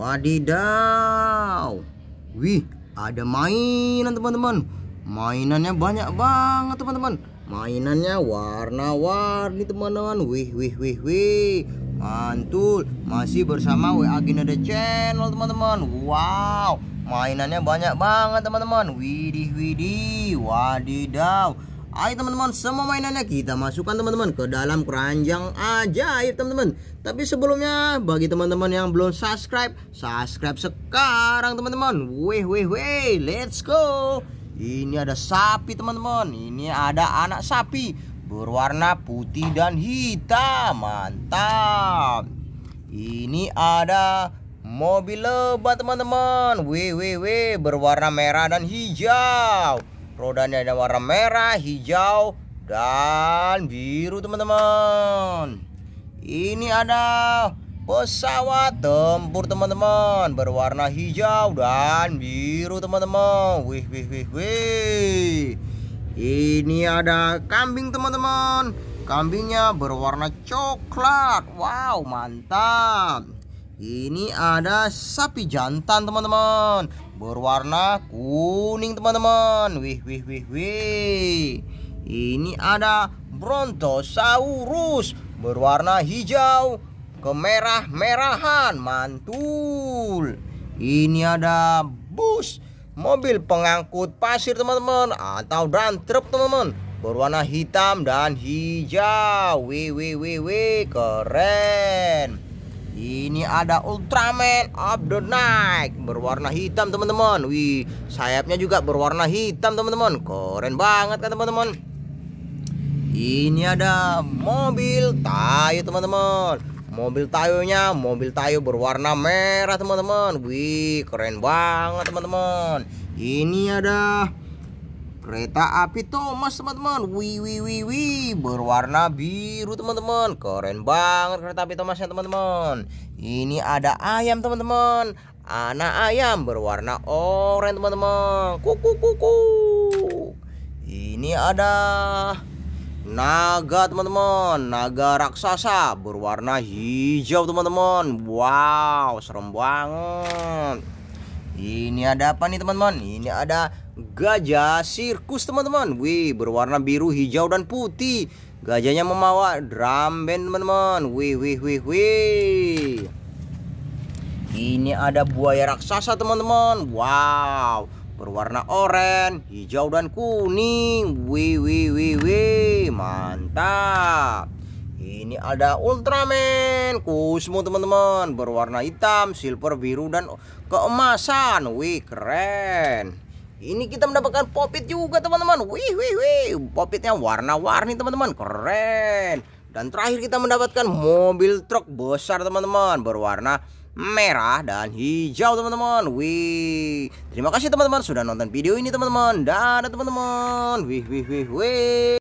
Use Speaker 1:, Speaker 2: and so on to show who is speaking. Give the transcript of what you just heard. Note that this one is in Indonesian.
Speaker 1: Wadidaw. Wih, ada mainan teman-teman. Mainannya banyak banget teman-teman. Mainannya warna-warni teman-teman. Wih, wih, wih, wih. Mantul, masih bersama WA Ginada Channel teman-teman. Wow, mainannya banyak banget teman-teman. Widih, widih, wadidaw. Ayo teman-teman, semua mainannya kita masukkan teman-teman ke dalam keranjang aja ajaib teman-teman. Tapi sebelumnya, bagi teman-teman yang belum subscribe, subscribe sekarang teman-teman. Weh, weh, weh, let's go. Ini ada sapi teman-teman, ini ada anak sapi berwarna putih dan hitam, mantap. Ini ada mobil lebat teman-teman, weh, weh, weh, berwarna merah dan hijau. Rodanya ada warna merah, hijau, dan biru teman-teman. Ini ada pesawat tempur teman-teman berwarna hijau dan biru teman-teman. Wih wih wih wih. Ini ada kambing teman-teman. Kambingnya berwarna coklat. Wow, mantap. Ini ada sapi jantan teman-teman berwarna kuning teman-teman wih wih wih wih ini ada Brontosaurus berwarna hijau kemerah-merahan mantul ini ada bus mobil pengangkut pasir teman-teman atau dan truk teman-teman berwarna hitam dan hijau wih wih wih wih keren ini ada Ultraman of the Night berwarna hitam teman-teman. Wih, sayapnya juga berwarna hitam teman-teman. Keren banget kan teman-teman. Ini ada mobil tayo teman-teman. Mobil tayonya, mobil tayo berwarna merah teman-teman. Wih, keren banget teman-teman. Ini ada Kereta api Thomas teman-teman Wih wih wih wih Berwarna biru teman-teman Keren banget kereta api Thomasnya teman-teman Ini ada ayam teman-teman Anak ayam berwarna oranye teman-teman Kuku kuku Ini ada Naga teman-teman Naga raksasa berwarna hijau teman-teman Wow serem banget ini ada apa nih teman-teman? Ini ada gajah sirkus teman-teman. Wih, berwarna biru, hijau dan putih. Gajahnya membawa drum band teman-teman. Wih, wih, wih, wih. Ini ada buaya raksasa teman-teman. Wow, berwarna oranye, hijau dan kuning. Wih, wih, wih, wih. Mantap. Ini ada Ultraman Kusmo teman-teman Berwarna hitam, silver, biru, dan keemasan Wih keren ini kita mendapatkan popit juga teman-teman Wih wih wih Popitnya warna-warni teman-teman Keren Dan terakhir kita mendapatkan mobil truk besar teman-teman Berwarna merah dan hijau teman-teman Wih Terima kasih teman-teman sudah nonton video ini teman-teman Dadah teman-teman Wih wih wih wih